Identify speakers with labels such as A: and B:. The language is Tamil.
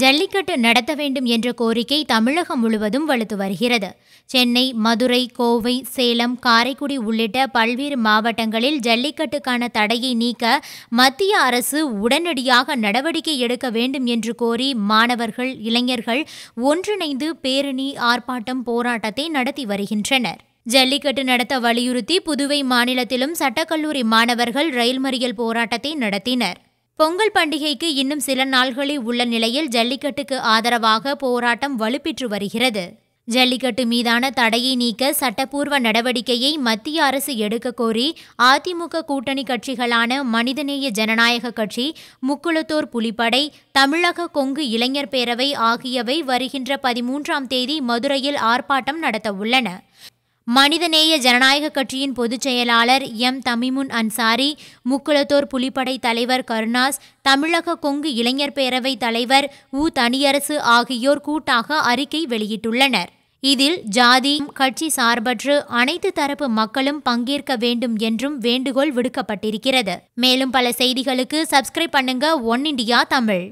A: ஜல்லிக்கட்டு நடத்த வேண்டும் என்ற கோரிக்கை தமிழகம் முழுவதும் வலுத்து வருகிறது சென்னை மதுரை கோவை சேலம் காரைக்குடி உள்ளிட்ட பல்வேறு மாவட்டங்களில் ஜல்லிக்கட்டுக்கான தடையை நீக்க மத்திய அரசு உடனடியாக நடவடிக்கை எடுக்க வேண்டும் என்று கோரி மாணவர்கள் இளைஞர்கள் ஒன்றிணைந்து பேரணி ஆர்ப்பாட்டம் போராட்டத்தை நடத்தி வருகின்றனர் ஜல்லிக்கட்டு நடத்த வலியுறுத்தி புதுவை மாநிலத்திலும் சட்டக்கல்லூரி மாணவர்கள் ரயில் மறியல் போராட்டத்தை நடத்தினர் பொங்கல் பண்டிகைக்கு இன்னும் சில நாள்களில் உள்ள நிலையில் ஜல்லிக்கட்டுக்கு ஆதரவாக போராட்டம் வலுப்பெற்று வருகிறது ஜல்லிக்கட்டு மீதான தடையை நீக்க சட்டப்பூர்வ நடவடிக்கையை மத்திய அரசு எடுக்க கோரி அதிமுக கூட்டணி கட்சிகளான மனிதநேய ஜனநாயக கட்சி முக்குளத்தோர் புலிப்படை தமிழக கொங்கு இளைஞர் பேரவை ஆகியவை வருகின்ற பதிமூன்றாம் தேதி மதுரையில் ஆர்ப்பாட்டம் நடத்தவுள்ளன மனிதநேய ஜனநாயக கட்சியின் பொதுச் செயலாளர் எம் தமிமுன் அன்சாரி முக்குளத்தோர் புலிப்படை தலைவர் கருணாஸ் தமிழக கொங்கு இளைஞர் பேரவை தலைவர் உ தனியரசு ஆகியோர் கூட்டாக அறிக்கை வெளியிட்டுள்ளனர் இதில் ஜாதி கட்சி சார்பற்று அனைத்து தரப்பு மக்களும் பங்கேற்க வேண்டும் என்றும் வேண்டுகோள் விடுக்கப்பட்டிருக்கிறது மேலும் பல செய்திகளுக்கு சப்ஸ்கிரைப் பண்ணுங்க ஒன் இண்டியா தமிழ்